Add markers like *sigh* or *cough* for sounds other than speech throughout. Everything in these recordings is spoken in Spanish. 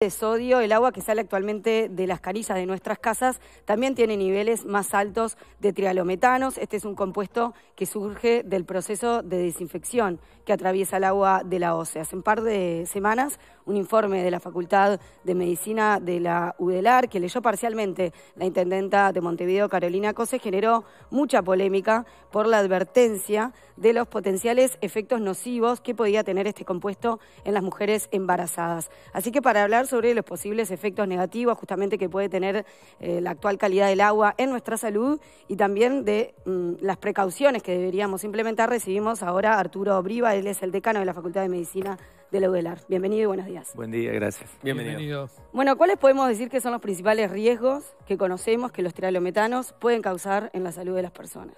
de sodio, el agua que sale actualmente de las canillas de nuestras casas también tiene niveles más altos de trialometanos. Este es un compuesto que surge del proceso de desinfección que atraviesa el agua de la OCE. Hace un par de semanas, un informe de la Facultad de Medicina de la UDELAR, que leyó parcialmente la intendenta de Montevideo, Carolina Cose, generó mucha polémica por la advertencia de los potenciales efectos nocivos que podía tener este compuesto en las mujeres embarazadas. Así que para hablar sobre los posibles efectos negativos justamente que puede tener eh, la actual calidad del agua en nuestra salud y también de mm, las precauciones que deberíamos implementar. Recibimos ahora a Arturo Obriva, él es el decano de la Facultad de Medicina de la UDELAR. Bienvenido y buenos días. Buen día, gracias. Bienvenido. Bueno, ¿cuáles podemos decir que son los principales riesgos que conocemos que los tiralometanos pueden causar en la salud de las personas?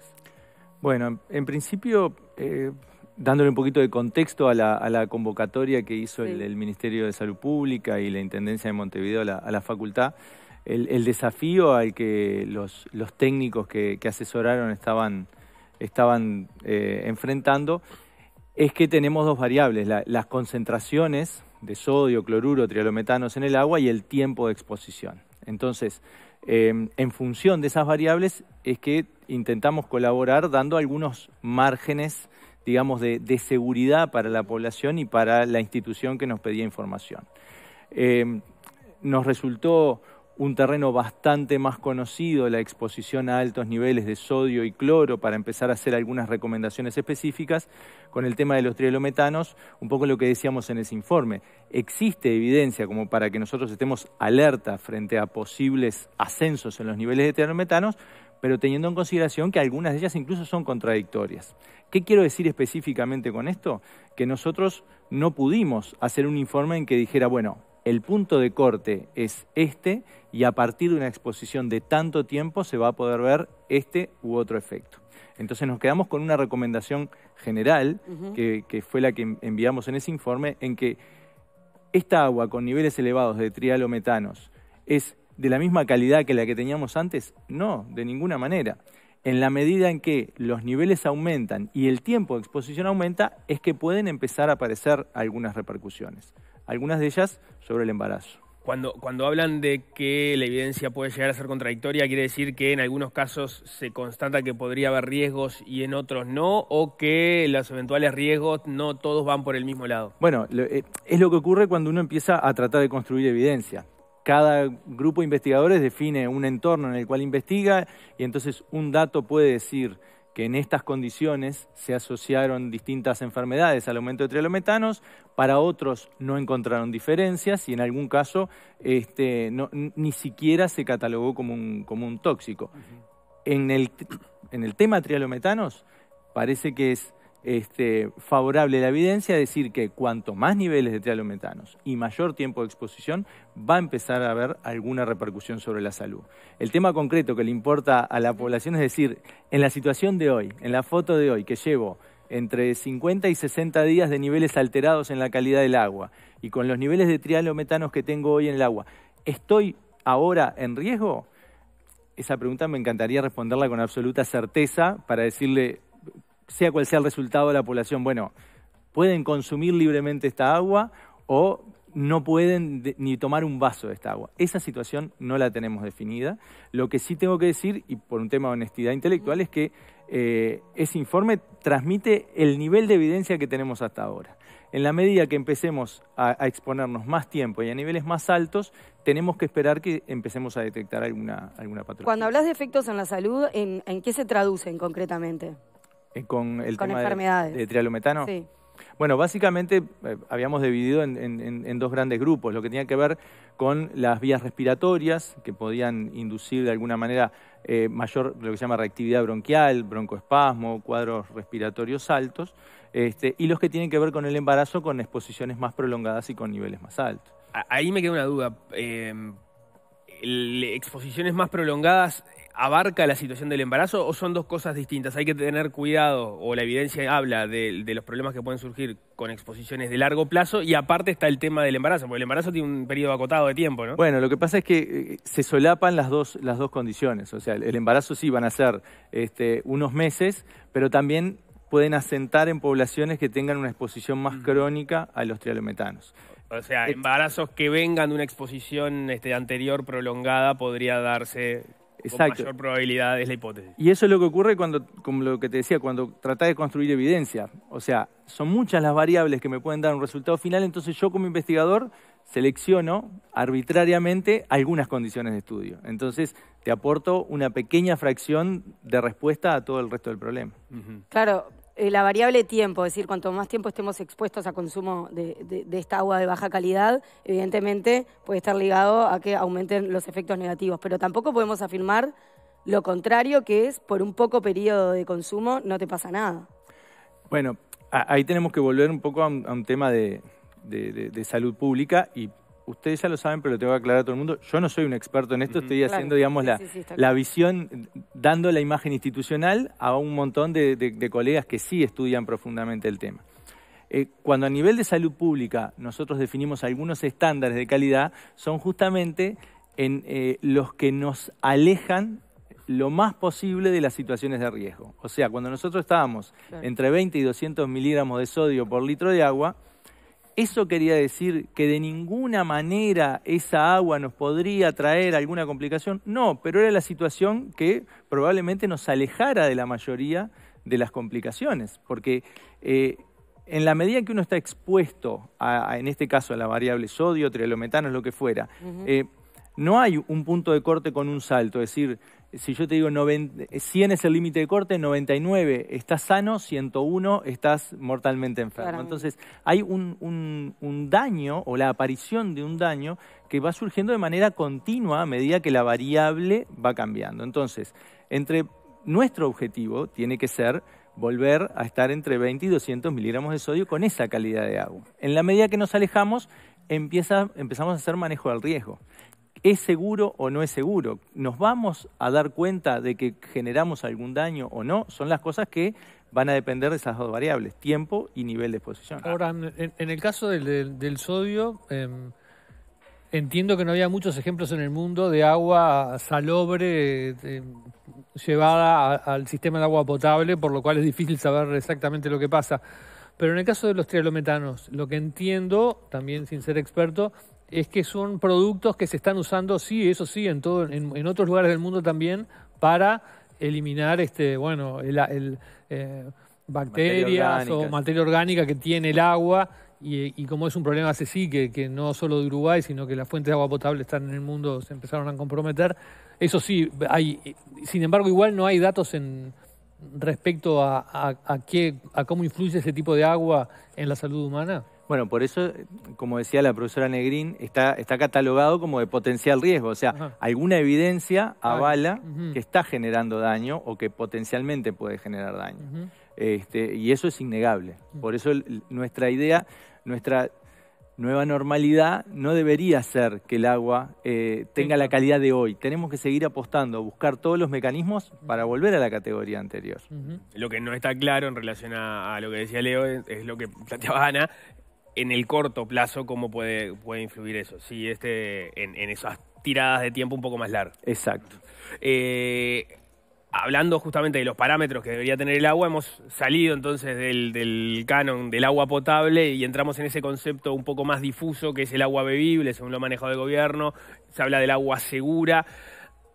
Bueno, en principio... Eh, dándole un poquito de contexto a la, convocatoria que hizo el, Ministerio de Salud Pública y la Intendencia de Montevideo a la, facultad, el, desafío al que los, técnicos que, asesoraron estaban, estaban eh, enfrentando es que tenemos dos variables, las concentraciones de sodio, cloruro, trialometanos en el agua y el tiempo de exposición. Entonces, em, en función de esas variables es que intentamos colaborar dando algunos márgenes digamos, de, seguridad para la población y para la institución que nos pedía información. Eh, nos resultó un terreno bastante más conocido, la exposición a altos niveles de sodio y cloro, para empezar a hacer algunas recomendaciones específicas con el tema de los trielometanos, un poco lo que decíamos en ese informe. Existe evidencia como para que nosotros estemos alerta frente a posibles ascensos en los niveles de trielometanos, pero teniendo en consideración que algunas de ellas incluso son contradictorias. ¿Qué quiero decir específicamente con esto? Que nosotros no pudimos hacer un informe en que dijera, bueno, el punto de corte es este y a partir de una exposición de tanto tiempo se va a poder ver este u otro efecto. Entonces nos quedamos con una recomendación general, que, que, fue la que enviamos en ese informe, en que esta agua con niveles elevados de trialometanos es de la misma calidad que la que teníamos antes? No, de ninguna manera. En la medida en que los niveles aumentan y el tiempo de exposición aumenta, es que pueden empezar a aparecer algunas repercusiones, algunas de ellas sobre el embarazo. Cuando, hablan de que la evidencia puede llegar a ser contradictoria, quiere decir que en algunos casos se constata que podría haber riesgos y en otros no, o que los eventuales riesgos no todos van por el mismo lado. Bueno, eh, es lo que ocurre cuando uno empieza a tratar de construir evidencia cada grupo de investigadores define un entorno en el cual investiga y entonces un dato puede decir que en estas condiciones se asociaron distintas enfermedades al aumento de trialometanos, para otros no encontraron diferencias y en algún caso este, ni siquiera se catalogó como un, como un tóxico. en, el, en el tema trialometanos parece que es este, favorable la evidencia decir que cuanto más niveles de trialometanos y mayor tiempo de exposición, va a empezar a haber alguna repercusión sobre la salud. El tema concreto que le importa a la población es decir, en la situación de hoy, en la foto de hoy que llevo entre 50 y 60 días de niveles alterados en la calidad del agua y con los niveles de trialometanos que tengo hoy en el agua, ¿estoy ahora en riesgo? Esa pregunta me encantaría responderla con absoluta certeza para decirle sea cual sea el resultado de la población, bueno, pueden consumir libremente esta agua o no pueden ni tomar un vaso de esta agua. Esa situación no la tenemos definida. Lo que sí tengo que decir, y por un tema de honestidad intelectual, es que eh, ese informe transmite el nivel de evidencia que tenemos hasta ahora. En la medida que empecemos a, exponernos más tiempo y a niveles más altos, tenemos que esperar que empecemos a detectar alguna, alguna patología. Cuando hablas de efectos en la salud, en qué se traducen concretamente? Eh, con el tema enfermedades. De, trialometano. Bueno, básicamente eh, habíamos dividido en, dos grandes grupos, lo que tenía que ver con las vías respiratorias, que podían inducir de alguna manera eh, mayor, lo que se llama reactividad bronquial, broncoespasmo, cuadros respiratorios altos, este, y los que tienen que ver con el embarazo, con exposiciones más prolongadas y con niveles más altos. Ahí me queda una duda. exposiciones más prolongadas, abarca la situación del embarazo o son dos cosas distintas? Hay que tener cuidado, o la evidencia habla de, los problemas que pueden surgir con exposiciones de largo plazo, y aparte está el tema del embarazo, porque el embarazo tiene un periodo acotado de tiempo, ¿no? Bueno, lo que pasa es que eh, se solapan las dos, las dos condiciones, o sea, el embarazo sí van a ser este, unos meses, pero también pueden asentar en poblaciones que tengan una exposición más crónica a los trialometanos. O sea, eh, embarazos que vengan de una exposición este, anterior prolongada podría darse Exacto. Con mayor probabilidad es la hipótesis. Y eso es lo que ocurre cuando, como lo que te decía, cuando tratás de construir evidencia. O sea, son muchas las variables que me pueden dar un resultado final, entonces yo como investigador selecciono arbitrariamente algunas condiciones de estudio. Entonces, te aporto una pequeña fracción de respuesta a todo el resto del problema. Claro, eh, la variable tiempo, es decir, cuanto más tiempo estemos expuestos a consumo de, esta agua de baja calidad, evidentemente puede estar ligado a que aumenten los efectos negativos, pero tampoco podemos afirmar lo contrario, que es por un poco periodo de consumo no te pasa nada. Bueno, ahí tenemos que volver un poco a un, tema de, de salud pública y ustedes ya lo saben, pero lo tengo que aclarar a todo el mundo, yo no soy un experto en esto, estoy haciendo, digamos, la, visión, dando la imagen institucional a un montón de, colegas que sí estudian profundamente el tema. Eh, cuando a nivel de salud pública nosotros definimos algunos estándares de calidad, son justamente en eh, los que nos alejan lo más posible de las situaciones de riesgo. O sea, cuando nosotros estábamos entre 20 y 200 miligramos de sodio por litro de agua, eso quería decir que de ninguna manera esa agua nos podría traer alguna complicación. No, pero era la situación que probablemente nos alejara de la mayoría de las complicaciones, porque eh, en la medida que uno está expuesto, a, en este caso a la variable sodio, trialometano, lo que fuera, eh, no hay un punto de corte con un salto, es decir, si yo te digo 100 es el límite de corte, 99 estás sano, 101 estás mortalmente enfermo. Entonces hay un, daño o la aparición de un daño que va surgiendo de manera continua a medida que la variable va cambiando. Entonces, entre nuestro objetivo tiene que ser volver a estar entre 20 y 200 miligramos de sodio con esa calidad de agua. En la medida que nos alejamos, empezamos a hacer manejo del riesgo. ¿Es seguro o no es seguro? ¿Nos vamos a dar cuenta de que generamos algún daño o no? Son las cosas que van a depender de esas dos variables, tiempo y nivel de exposición. Ahora, en, el caso del, sodio, em, entiendo que no había muchos ejemplos en el mundo de agua salobre eh, llevada al sistema de agua potable, por lo cual es difícil saber exactamente lo que pasa. Pero en el caso de los trialometanos, lo que entiendo, también sin ser experto, es que son productos que se están usando, sí, eso sí, en, todo, en, en otros lugares del mundo también, para eliminar este, bueno, el, eh, bacterias o materia orgánica que tiene el agua. Y, como es un problema hace sí, que, que, no solo de Uruguay, sino que las fuentes de agua potable están en el mundo, se empezaron a comprometer. Eso sí, hay, sin embargo, igual no hay datos en, respecto a, a, qué, a cómo influye ese tipo de agua en la salud humana? Bueno, por eso, como decía la profesora Negrín, está, está catalogado como de potencial riesgo. O sea, alguna evidencia avala que está generando daño o que potencialmente puede generar daño. este, y eso es innegable. Por eso nuestra idea, nuestra nueva normalidad no debería ser que el agua eh, tenga la calidad de hoy. Tenemos que seguir apostando, buscar todos los mecanismos para volver a la categoría anterior. Lo que no está claro en relación a, lo que decía Leo es, lo que *laughs* planteaba Ana. En el corto plazo, ¿cómo puede, puede influir eso? Sí, este, en, esas tiradas de tiempo un poco más largas. Exacto. Eh, hablando justamente de los parámetros que debería tener el agua, hemos salido entonces del, canon del agua potable y entramos en ese concepto un poco más difuso que es el agua bebible, según lo manejado el gobierno, se habla del agua segura.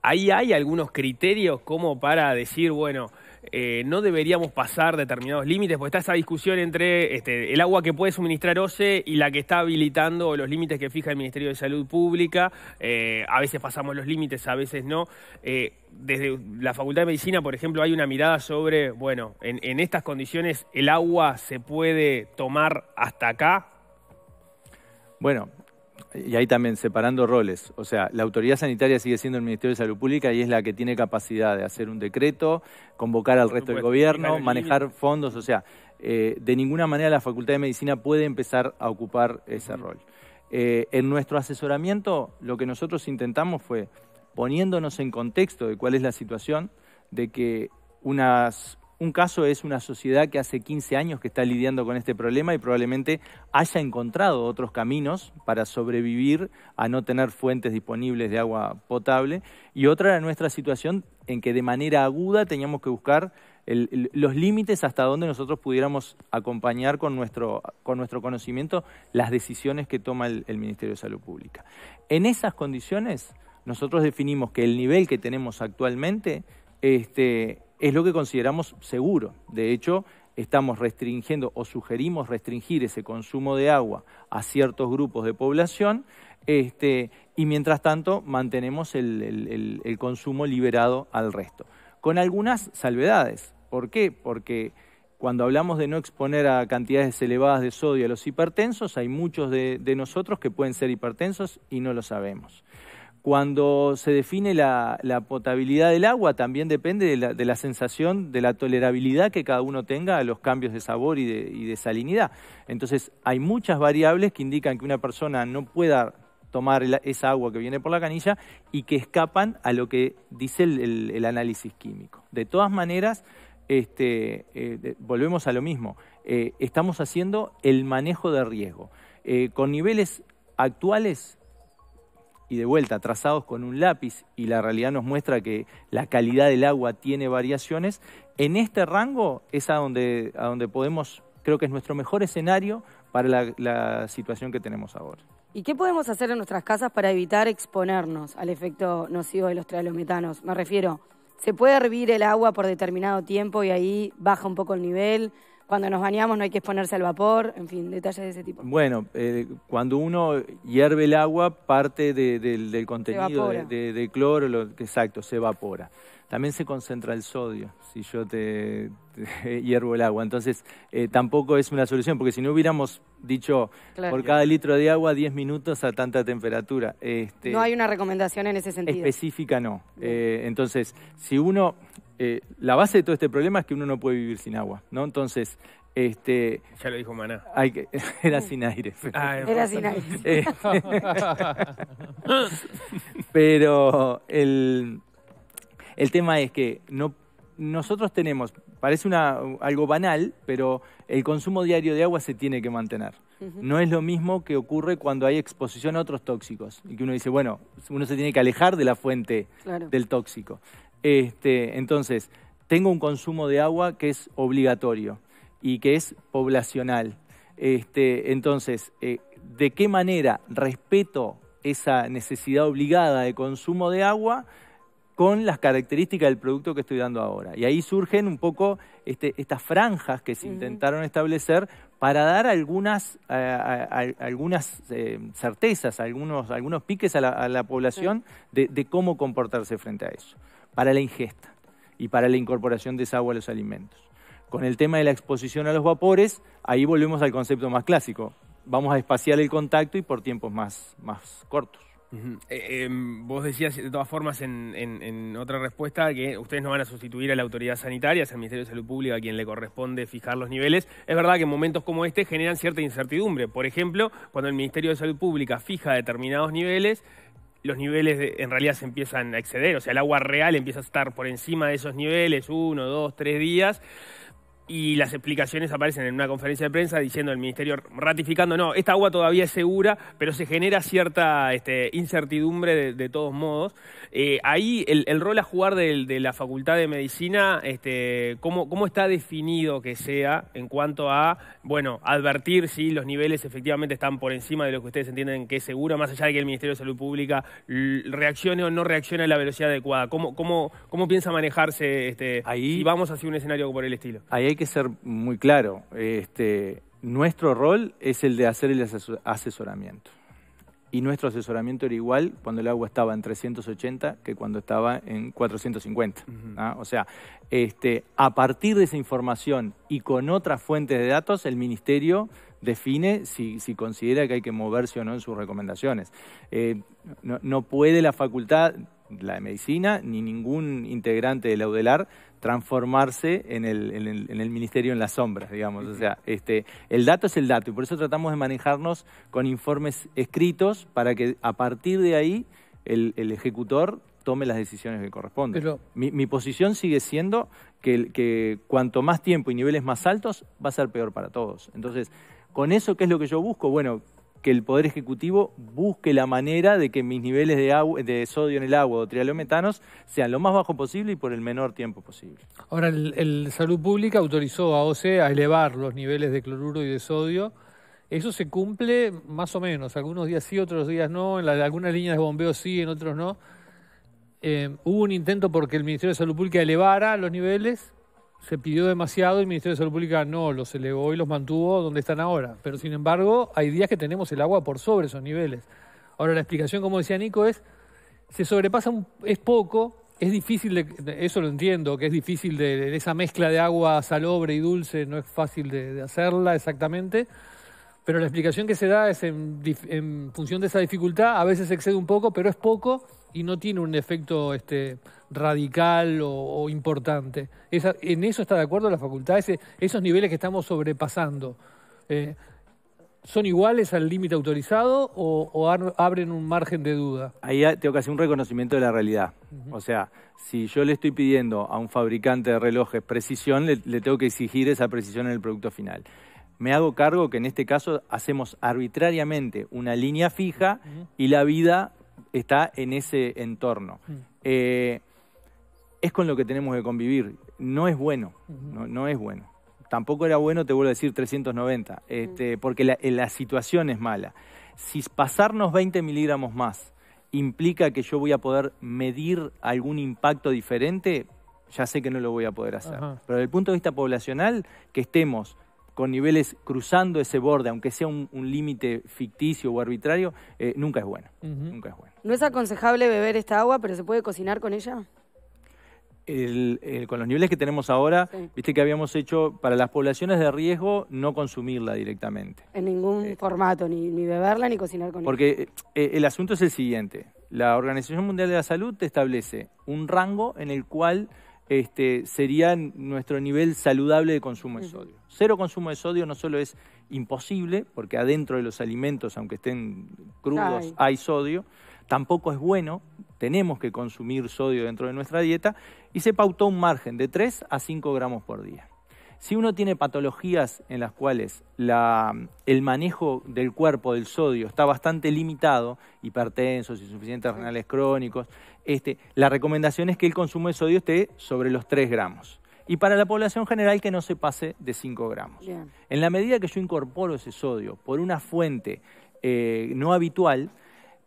Ahí hay algunos criterios como para decir, bueno, eh, no deberíamos pasar determinados límites, porque está esa discusión entre este, el agua que puede suministrar OCE y la que está habilitando los límites que fija el Ministerio de Salud Pública. Eh, a veces pasamos los límites, a veces no. Eh, desde la Facultad de Medicina, por ejemplo, hay una mirada sobre, bueno, en, en estas condiciones el agua se puede tomar hasta acá. Bueno, y ahí también separando roles, o sea, la autoridad sanitaria sigue siendo el Ministerio de Salud Pública y es la que tiene capacidad de hacer un decreto, convocar al resto del gobierno, manejar fondos, o sea, eh, de ninguna manera la Facultad de Medicina puede empezar a ocupar ese rol. Eh, en nuestro asesoramiento lo que nosotros intentamos fue poniéndonos en contexto de cuál es la situación, de que unas un caso es una sociedad que hace 15 años que está lidiando con este problema y probablemente haya encontrado otros caminos para sobrevivir a no tener fuentes disponibles de agua potable. Y otra era nuestra situación en que de manera aguda teníamos que buscar los límites hasta donde nosotros pudiéramos acompañar con nuestro, con nuestro conocimiento las decisiones que toma el, Ministerio de Salud Pública. En esas condiciones, nosotros definimos que el nivel que tenemos actualmente este, es lo que consideramos seguro. De hecho, estamos restringiendo o sugerimos restringir ese consumo de agua a ciertos grupos de población este, y mientras tanto mantenemos el, consumo liberado al resto. Con algunas salvedades. ¿Por qué? Porque cuando hablamos de no exponer a cantidades elevadas de sodio a los hipertensos, hay muchos de nosotros que pueden ser hipertensos y no lo sabemos. Cuando se define la, potabilidad del agua, también depende de la, sensación, de la tolerabilidad que cada uno tenga a los cambios de sabor y de, salinidad. Entonces, hay muchas variables que indican que una persona no pueda tomar esa agua que viene por la canilla y que escapan a lo que dice el, análisis químico. De todas maneras, este, eh, volvemos a lo mismo. Eh, estamos haciendo el manejo de riesgo. Eh, con niveles actuales y de vuelta trazados con un lápiz y la realidad nos muestra que la calidad del agua tiene variaciones, en este rango es a donde, a donde podemos, creo que es nuestro mejor escenario para la, situación que tenemos ahora. ¿Y qué podemos hacer en nuestras casas para evitar exponernos al efecto nocivo de los metanos? Me refiero, ¿se puede hervir el agua por determinado tiempo y ahí baja un poco el nivel? cuando nos bañamos no hay que exponerse al vapor, en fin, detalles de ese tipo. Bueno, eh, cuando uno hierve el agua, parte del contenido de, cloro, lo, exacto, se evapora. También se concentra el sodio si yo te, *laughs* hiervo el agua. Entonces, eh, tampoco es una solución, porque si no hubiéramos dicho por cada litro de agua 10 minutos a tanta temperatura. Este, no hay una recomendación en ese sentido. Específica no. Eh, entonces, si uno eh, la base de todo este problema es que uno no puede vivir sin agua, ¿no? Entonces, este, ya lo dijo Maná. Hay que, *laughs* era sin aire. Ah, era sin aire. *laughs* Eh, pero el, tema es que no, nosotros tenemos, parece una, algo banal, pero el consumo diario de agua se tiene que mantener. No es lo mismo que ocurre cuando hay exposición a otros tóxicos y que uno dice, bueno, uno se tiene que alejar de la fuente del tóxico. Este, entonces, tengo un consumo de agua que es obligatorio y que es poblacional. Este, entonces, eh, ¿de qué manera respeto esa necesidad obligada de consumo de agua con las características del producto que estoy dando ahora? Y ahí surgen un poco este, estas franjas que se intentaron establecer para dar algunas, eh, eh, certezas, algunos, algunos piques a la, población de cómo comportarse frente a eso para la ingesta y para la incorporación de esa agua a los alimentos. Con el tema de la exposición a los vapores, ahí volvemos al concepto más clásico. Vamos a espaciar el contacto y por tiempos más, más cortos. Eh, em, vos decías de todas formas en, otra respuesta que ustedes no van a sustituir a la autoridad sanitaria, es al Ministerio de Salud Pública a quien le corresponde fijar los niveles. Es verdad que en momentos como este generan cierta incertidumbre. Por ejemplo, cuando el Ministerio de Salud Pública fija determinados niveles, los niveles en realidad se empiezan a exceder, o sea, el agua real empieza a estar por encima de esos niveles, uno, dos, tres días y las explicaciones aparecen en una conferencia de prensa diciendo el ministerio ratificando, no, esta agua todavía es segura, pero se genera cierta este, incertidumbre de, todos modos. Eh, ahí el, rol a jugar de, la Facultad de Medicina, este, ¿cómo, ¿cómo, está definido que sea en cuanto a, bueno, advertir si los niveles efectivamente están por encima de lo que ustedes entienden que es seguro, más allá de que el Ministerio de Salud Pública reaccione o no reaccione a la velocidad adecuada? ¿Cómo, cómo, cómo piensa manejarse este, ahí, si vamos hacia un escenario por el estilo? que ser muy claro. Este, nuestro rol es el de hacer el asesoramiento. Y nuestro asesoramiento era igual cuando el agua estaba en 380 que cuando estaba en 450. ¿ah? O sea, este, a partir de esa información y con otras fuentes de datos, el ministerio define si, considera que hay que moverse o no en sus recomendaciones. Eh, no puede la facultad la medicina ni ningún integrante de la UDELAR transformarse en el, en el, ministerio en las sombras, digamos. O sea, este, el dato es el dato y por eso tratamos de manejarnos con informes escritos para que a partir de ahí el, ejecutor tome las decisiones que corresponden. mi, posición sigue siendo que, que, cuanto más tiempo y niveles más altos, va a ser peor para todos. Entonces, con eso, ¿qué es lo que yo busco? Bueno, que el Poder Ejecutivo busque la manera de que mis niveles de, de sodio en el agua o trialometanos sean lo más bajo posible y por el menor tiempo posible. Ahora, el, Salud Pública autorizó a OCE a elevar los niveles de cloruro y de sodio. Eso se cumple más o menos, algunos días sí, otros días no, en la, algunas líneas de bombeo sí, en otros no. Eh, hubo un intento porque el Ministerio de Salud Pública elevara los niveles, se pidió demasiado y el Ministerio de Salud Pública no los elevó y los mantuvo donde están ahora. Pero sin embargo, hay días que tenemos el agua por sobre esos niveles. Ahora, la explicación, como decía Nico, es, se sobrepasa, un, es poco, es difícil, eso lo entiendo, que es difícil de, esa mezcla de agua salobre y dulce, no es fácil de, hacerla exactamente, pero la explicación que se da es en, en, función de esa dificultad, a veces excede un poco, pero es poco y no tiene un efecto este, radical o, importante. ¿En eso está de acuerdo la facultad? ¿Esos niveles que estamos sobrepasando eh, son iguales al límite autorizado o, abren un margen de duda? Ahí tengo que hacer un reconocimiento de la realidad. O sea, si yo le estoy pidiendo a un fabricante de relojes precisión, le, tengo que exigir esa precisión en el producto final me hago cargo que en este caso hacemos arbitrariamente una línea fija y la vida está en ese entorno. Mm. Eh, es con lo que tenemos que convivir. No es bueno, no, es bueno. Tampoco era bueno, te vuelvo a decir, 390, este, porque eh, la, situación es mala. Si pasarnos 20 miligramos más implica que yo voy a poder medir algún impacto diferente, ya sé que no lo voy a poder hacer. Pero desde el punto de vista poblacional, que estemos con niveles cruzando ese borde, aunque sea un, límite ficticio o arbitrario, eh, nunca es bueno. Nunca es bueno. No es aconsejable beber esta agua, pero se puede cocinar con ella con los niveles que tenemos ahora, viste que habíamos hecho para las poblaciones de riesgo no consumirla directamente. En ningún eh, formato, ni, beberla ni cocinar con ella. Porque eh, eh, el asunto es el siguiente, la Organización Mundial de la Salud establece un rango en el cual este, sería nuestro nivel saludable de consumo de sodio. Cero consumo de sodio no solo es imposible, porque adentro de los alimentos, aunque estén crudos, hay sodio, tampoco es bueno, tenemos que consumir sodio dentro de nuestra dieta y se pautó un margen de 3 a 5 gramos por día. Si uno tiene patologías en las cuales el manejo del cuerpo del sodio está bastante limitado, hipertensos, insuficientes renales crónicos, este, la recomendación es que el consumo de sodio esté sobre los 3 gramos. Y para la población general que no se pase de 5 gramos. En la medida que yo incorporo ese sodio por una fuente eh, no habitual,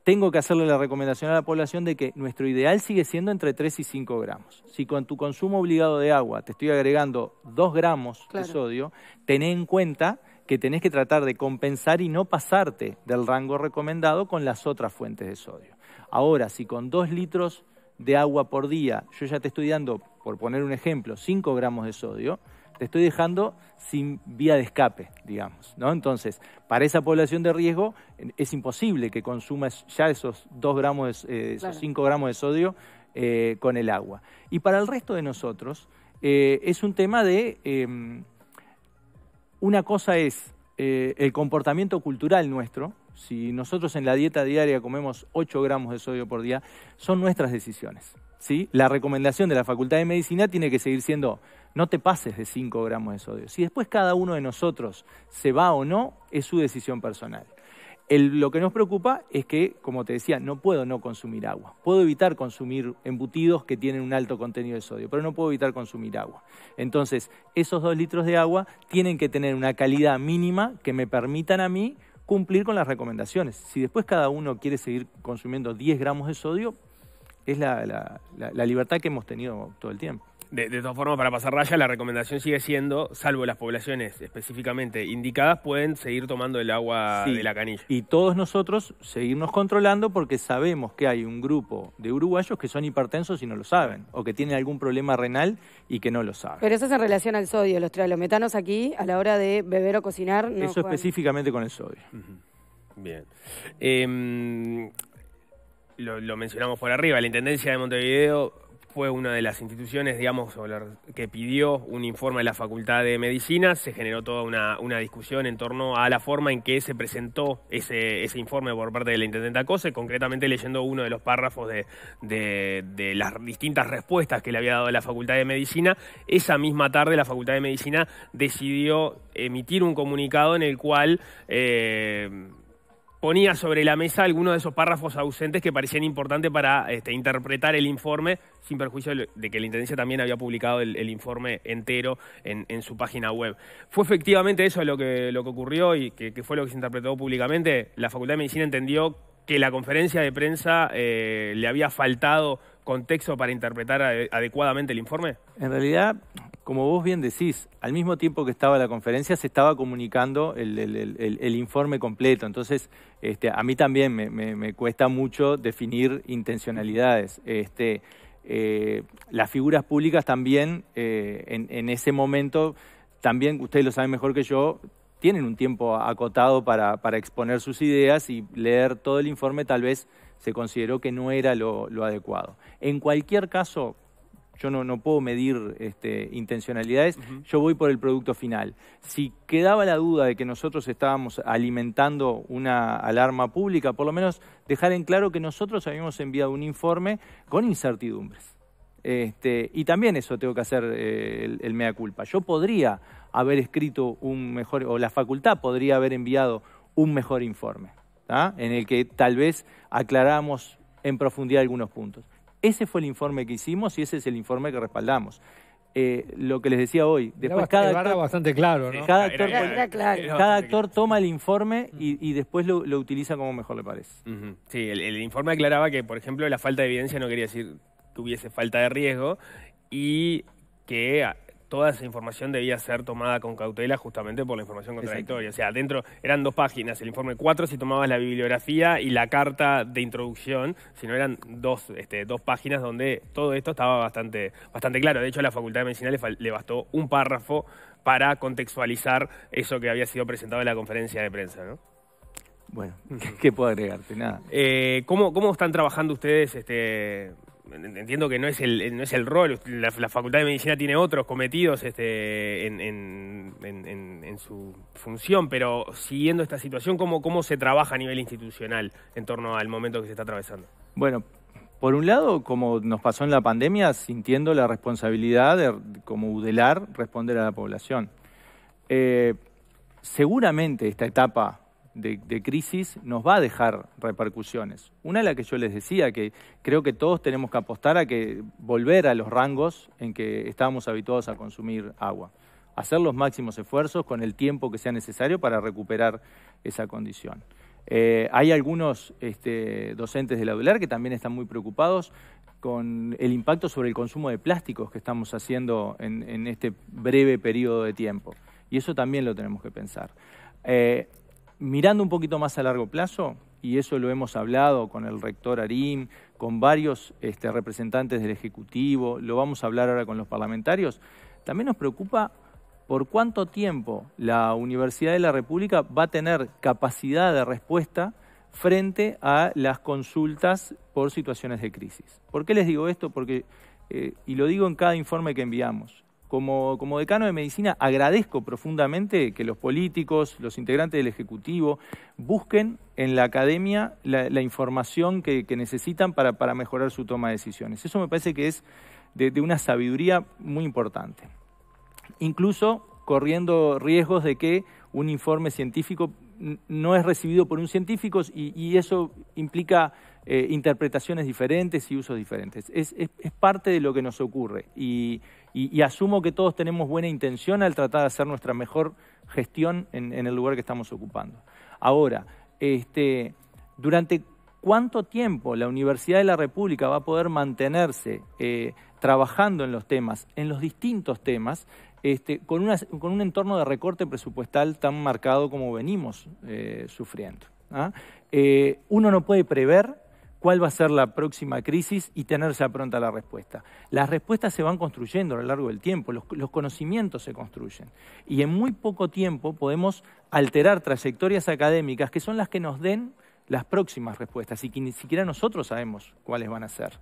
tengo que hacerle la recomendación a la población de que nuestro ideal sigue siendo entre 3 y 5 gramos. Si con tu consumo obligado de agua te estoy agregando 2 gramos de sodio, ten en cuenta que tenés que tratar de compensar y no pasarte del rango recomendado con las otras fuentes de sodio. Ahora, si con 2 litros de agua por día yo ya te estoy dando, por poner un ejemplo, 5 gramos de sodio, te estoy dejando sin vía de escape, digamos. ¿no? Entonces, para esa población de riesgo es imposible que consumas ya esos 2 gramos, eh, esos 5 gramos de sodio eh, con el agua. Y para el resto de nosotros eh, es un tema de, em, una cosa es el comportamiento cultural nuestro, si nosotros en la dieta diaria comemos 8 gramos de sodio por día, son nuestras decisiones. ¿sí? La recomendación de la Facultad de Medicina tiene que seguir siendo no te pases de 5 gramos de sodio. Si después cada uno de nosotros se va o no, es su decisión personal. lo que nos preocupa es que, como te decía, no puedo no consumir agua. Puedo evitar consumir embutidos que tienen un alto contenido de sodio, pero no puedo evitar consumir agua. Entonces, esos dos litros de agua tienen que tener una calidad mínima que me permitan a mí cumplir con las recomendaciones. Si después cada uno quiere seguir consumiendo 10 gramos de sodio, es la libertad que hemos tenido todo el tiempo. De, todas formas, para pasar raya, la recomendación sigue siendo, salvo las poblaciones específicamente indicadas, pueden seguir tomando el agua de la canilla. Y todos nosotros seguirnos controlando porque sabemos que hay un grupo de uruguayos que son hipertensos y no lo saben, o que tienen algún problema renal y que no lo saben. Pero eso es en relación al sodio, los trialometanos aquí, a la hora de beber o cocinar. eso específicamente con el sodio. Bien. Em, lo, lo mencionamos por arriba, la Intendencia de Montevideo fue una de las instituciones, digamos, que pidió un informe de la Facultad de Medicina. Se generó toda una, discusión en torno a la forma en que se presentó ese, informe por parte de la Intendenta Cose, concretamente leyendo uno de los párrafos de, las distintas respuestas que le había dado la Facultad de Medicina. Esa misma tarde la Facultad de Medicina decidió emitir un comunicado en el cual... Eh, ponía sobre la mesa algunos de esos párrafos ausentes que parecían importantes para este, interpretar el informe, sin perjuicio de que la Intendencia también había publicado el, informe entero en, su página web. ¿Fue efectivamente eso lo que, lo que ocurrió y que, fue lo que se interpretó públicamente? La Facultad de Medicina entendió que la conferencia de prensa eh, le había faltado contexto para interpretar adecuadamente el informe? En realidad, como vos bien decís, al mismo tiempo que estaba la conferencia se estaba comunicando el, informe completo. Entonces, este, a mí también me, cuesta mucho definir intencionalidades. Este, eh, las figuras públicas también, eh, en, ese momento, también, ustedes lo saben mejor que yo, tienen un tiempo acotado para exponer sus ideas y leer todo el informe tal vez se consideró que no era lo, adecuado. En cualquier caso, yo no, puedo medir este, intencionalidades, yo voy por el producto final. Si quedaba la duda de que nosotros estábamos alimentando una alarma pública, por lo menos dejar en claro que nosotros habíamos enviado un informe con incertidumbres. Este, y también eso tengo que hacer eh, el, mea culpa. Yo podría haber escrito un mejor, o la facultad podría haber enviado un mejor informe en el que tal vez aclaramos en profundidad algunos puntos. Ese fue el informe que hicimos y ese es el informe que respaldamos. Eh, lo que les decía hoy, después cada actor, bastante claro, cada, actor, toma el informe mm. y, después lo, utiliza como mejor le parece. Sí, el, informe aclaraba que, por ejemplo, la falta de evidencia no quería decir que hubiese falta de riesgo y que toda esa información debía ser tomada con cautela justamente por la información contradictoria. O sea, dentro eran dos páginas, el informe 4 si tomabas la bibliografía y la carta de introducción, sino eran dos, este, dos páginas donde todo esto estaba bastante, bastante claro. De hecho, a la Facultad de Medicina le, bastó un párrafo para contextualizar eso que había sido presentado en la conferencia de prensa, ¿no? Bueno, ¿qué, puedo agregarte? Nada. Eh, ¿cómo, están trabajando ustedes este, entiendo que no es el, es el rol, la, Facultad de Medicina tiene otros cometidos este, en, su función, pero siguiendo esta situación, ¿cómo, ¿cómo se trabaja a nivel institucional en torno al momento que se está atravesando? Bueno, por un lado, como nos pasó en la pandemia, sintiendo la responsabilidad de, como UDELAR, responder a la población. Eh, seguramente esta etapa de, crisis nos va a dejar repercusiones. Una de las que yo les decía, que creo que todos tenemos que apostar a que volver a los rangos en que estábamos habituados a consumir agua. Hacer los máximos esfuerzos con el tiempo que sea necesario para recuperar esa condición. Eh, hay algunos este, docentes de la que también están muy preocupados con el impacto sobre el consumo de plásticos que estamos haciendo en, este breve periodo de tiempo. Y eso también lo tenemos que pensar. Eh, mirando un poquito más a largo plazo, y eso lo hemos hablado con el rector Arim, con varios este, representantes del Ejecutivo, lo vamos a hablar ahora con los parlamentarios, también nos preocupa por cuánto tiempo la Universidad de la República va a tener capacidad de respuesta frente a las consultas por situaciones de crisis. ¿Por qué les digo esto? Porque, eh, y lo digo en cada informe que enviamos, como, decano de medicina agradezco profundamente que los políticos, los integrantes del Ejecutivo, busquen en la academia la, información que, necesitan para, mejorar su toma de decisiones. Eso me parece que es de, una sabiduría muy importante. Incluso corriendo riesgos de que un informe científico no es recibido por un científico y, eso implica eh, interpretaciones diferentes y usos diferentes. Es, es parte de lo que nos ocurre. Y y, asumo que todos tenemos buena intención al tratar de hacer nuestra mejor gestión en, el lugar que estamos ocupando. Ahora, este, durante cuánto tiempo la Universidad de la República va a poder mantenerse eh, trabajando en los temas, en los distintos temas, este, con, un entorno de recorte presupuestal tan marcado como venimos eh, sufriendo. ¿ah? Eh, uno no puede prever cuál va a ser la próxima crisis y tener ya pronta la respuesta. Las respuestas se van construyendo a lo largo del tiempo, los, conocimientos se construyen y en muy poco tiempo podemos alterar trayectorias académicas que son las que nos den las próximas respuestas y que ni siquiera nosotros sabemos cuáles van a ser.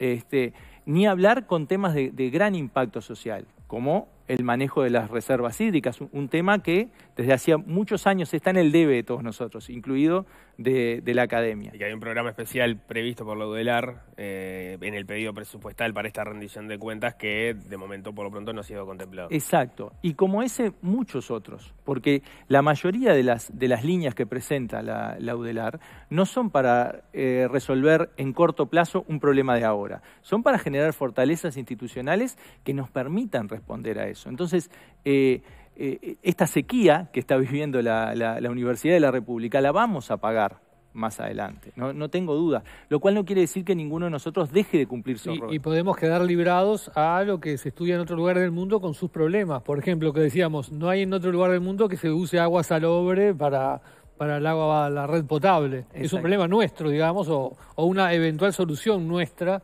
Este, ni hablar con temas de gran impacto social, como el manejo de las reservas hídricas, un, tema que desde hacía muchos años está en el debe de todos nosotros, incluido de, la academia. Y hay un programa especial previsto por la UDELAR eh, en el pedido presupuestal para esta rendición de cuentas que de momento por lo pronto no ha sido contemplado. Exacto, y como ese muchos otros, porque la mayoría de las, líneas que presenta la, UDELAR no son para eh, resolver en corto plazo un problema de ahora, son para generar fortalezas institucionales que nos permitan responder a eso. Entonces, eh, eh, esta sequía que está viviendo la, Universidad de la República la vamos a pagar más adelante, no, tengo duda. Lo cual no quiere decir que ninguno de nosotros deje de cumplir su y, y podemos quedar librados a lo que se estudia en otro lugar del mundo con sus problemas. Por ejemplo, que decíamos, no hay en otro lugar del mundo que se use agua salobre para, el agua, la red potable. Es un problema nuestro, digamos, o, una eventual solución nuestra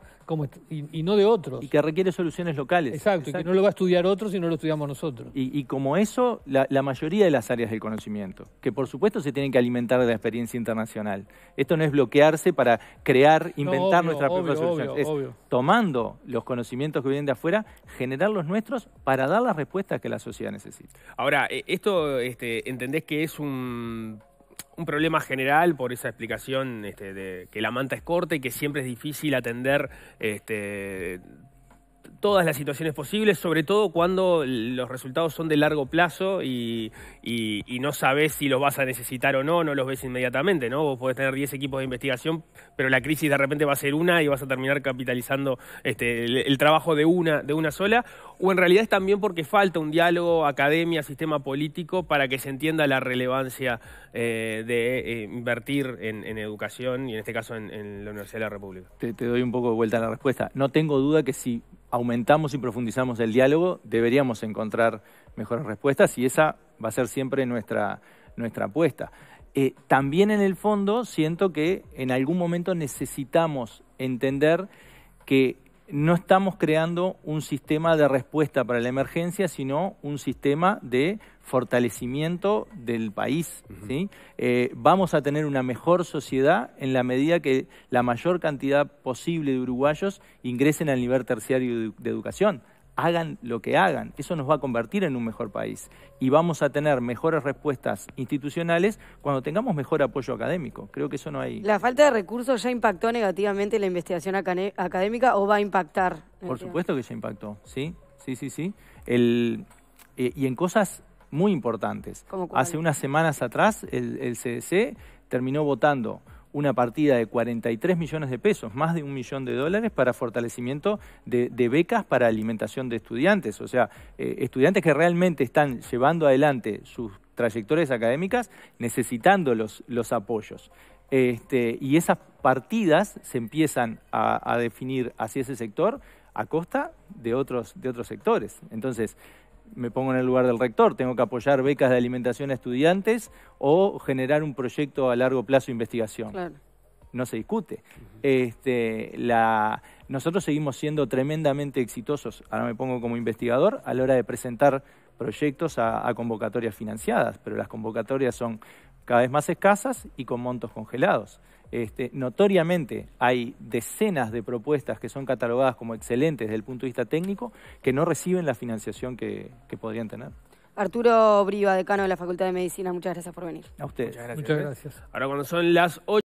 y, no de otros. Y que requiere soluciones locales. Exacto, Y que no lo va a estudiar otro si no lo estudiamos nosotros. Y, como eso, la, mayoría de las áreas del conocimiento, que por supuesto se tienen que alimentar de la experiencia internacional. Esto no es bloquearse para crear, inventar nuestras propias soluciones. es tomando los conocimientos que vienen de afuera, generar los nuestros para dar las respuestas que la sociedad necesita. Ahora, eh, esto este, entendés que es un un problema general por esa explicación este, de que la manta es corta y que siempre es difícil atender este, todas las situaciones posibles, sobre todo cuando los resultados son de largo plazo y, no sabes si los vas a necesitar o no, no los ves inmediatamente, ¿no? Vos podés tener 10 equipos de investigación, pero la crisis de repente va a ser una y vas a terminar capitalizando este, el, trabajo de una, de una sola, o en realidad es también porque falta un diálogo academia, sistema político, para que se entienda la relevancia eh, de eh, invertir en, educación y en este caso en, la Universidad de la República. Te, te doy un poco de vuelta a la respuesta. No tengo duda que si aumentamos y profundizamos el diálogo, deberíamos encontrar mejores respuestas y esa va a ser siempre nuestra, nuestra apuesta. Eh, también en el fondo siento que en algún momento necesitamos entender que no estamos creando un sistema de respuesta para la emergencia, sino un sistema de fortalecimiento del país. Eh, vamos a tener una mejor sociedad en la medida que la mayor cantidad posible de uruguayos ingresen al nivel terciario de educación hagan lo que hagan, eso nos va a convertir en un mejor país y vamos a tener mejores respuestas institucionales cuando tengamos mejor apoyo académico. Creo que eso no hay. ¿La falta de recursos ya impactó negativamente la investigación académica o va a impactar? Por supuesto que ya impactó, sí, sí, sí, sí. El, eh, y en cosas muy importantes. Hace unas semanas atrás el, el CDC terminó votando una partida de 43 millones de pesos, más de un millón de dólares, para fortalecimiento de, becas para alimentación de estudiantes. O sea, eh, estudiantes que realmente están llevando adelante sus trayectorias académicas necesitando los, apoyos. Este, y esas partidas se empiezan a, a definir hacia ese sector a costa de otros, de otros sectores. Entonces, me pongo en el lugar del rector, tengo que apoyar becas de alimentación a estudiantes o generar un proyecto a largo plazo de investigación. No se discute. Este, nosotros seguimos siendo tremendamente exitosos, ahora me pongo como investigador, a la hora de presentar proyectos a convocatorias financiadas, pero las convocatorias son cada vez más escasas y con montos congelados. Este, notoriamente hay decenas de propuestas que son catalogadas como excelentes desde el punto de vista técnico que no reciben la financiación que, podrían tener. Arturo Briva, decano de la Facultad de Medicina, muchas gracias por venir. A ustedes. Muchas ¿eh? gracias. Ahora cuando son las